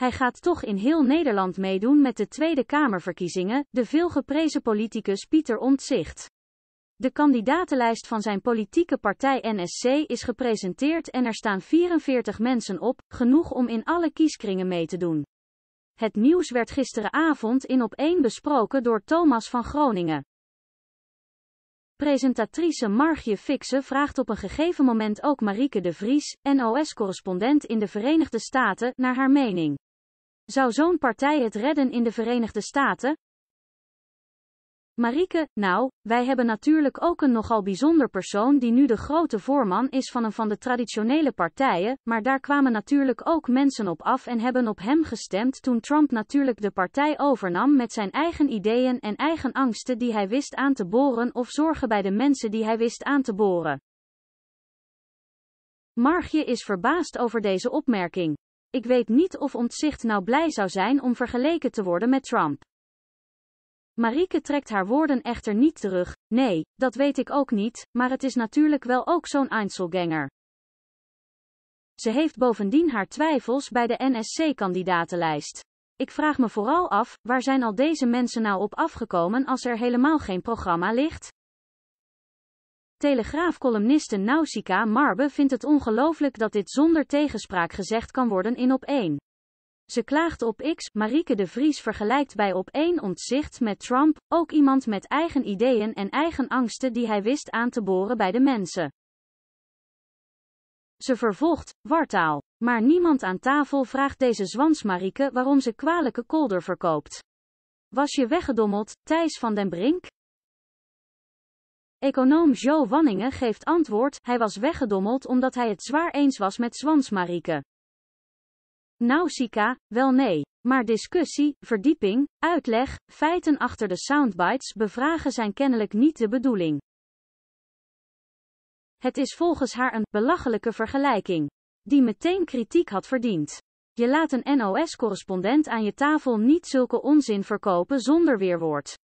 Hij gaat toch in heel Nederland meedoen met de Tweede Kamerverkiezingen, de veelgeprezen politicus Pieter Ontzicht. De kandidatenlijst van zijn politieke partij NSC is gepresenteerd en er staan 44 mensen op, genoeg om in alle kieskringen mee te doen. Het nieuws werd gisteravond in op 1 besproken door Thomas van Groningen. Presentatrice Margje Fikse vraagt op een gegeven moment ook Marieke de Vries, NOS-correspondent in de Verenigde Staten, naar haar mening. Zou zo'n partij het redden in de Verenigde Staten? Marieke, nou, wij hebben natuurlijk ook een nogal bijzonder persoon die nu de grote voorman is van een van de traditionele partijen, maar daar kwamen natuurlijk ook mensen op af en hebben op hem gestemd toen Trump natuurlijk de partij overnam met zijn eigen ideeën en eigen angsten die hij wist aan te boren of zorgen bij de mensen die hij wist aan te boren. Margje is verbaasd over deze opmerking. Ik weet niet of Ontzicht nou blij zou zijn om vergeleken te worden met Trump. Marieke trekt haar woorden echter niet terug. Nee, dat weet ik ook niet, maar het is natuurlijk wel ook zo'n Einzelganger. Ze heeft bovendien haar twijfels bij de NSC-kandidatenlijst. Ik vraag me vooral af, waar zijn al deze mensen nou op afgekomen als er helemaal geen programma ligt? Telegraafcolumniste Nausicaa Marbe vindt het ongelooflijk dat dit zonder tegenspraak gezegd kan worden in op 1. Ze klaagt op X, Marieke de Vries vergelijkt bij op 1 ontzicht met Trump, ook iemand met eigen ideeën en eigen angsten die hij wist aan te boren bij de mensen. Ze vervolgt, wartaal. Maar niemand aan tafel vraagt deze zwans zwans-marike waarom ze kwalijke kolder verkoopt. Was je weggedommeld, Thijs van den Brink? Econoom Jo Wanningen geeft antwoord, hij was weggedommeld omdat hij het zwaar eens was met Zwansmarike. Nausicaa, wel nee. Maar discussie, verdieping, uitleg, feiten achter de soundbites bevragen zijn kennelijk niet de bedoeling. Het is volgens haar een belachelijke vergelijking, die meteen kritiek had verdiend. Je laat een NOS-correspondent aan je tafel niet zulke onzin verkopen zonder weerwoord.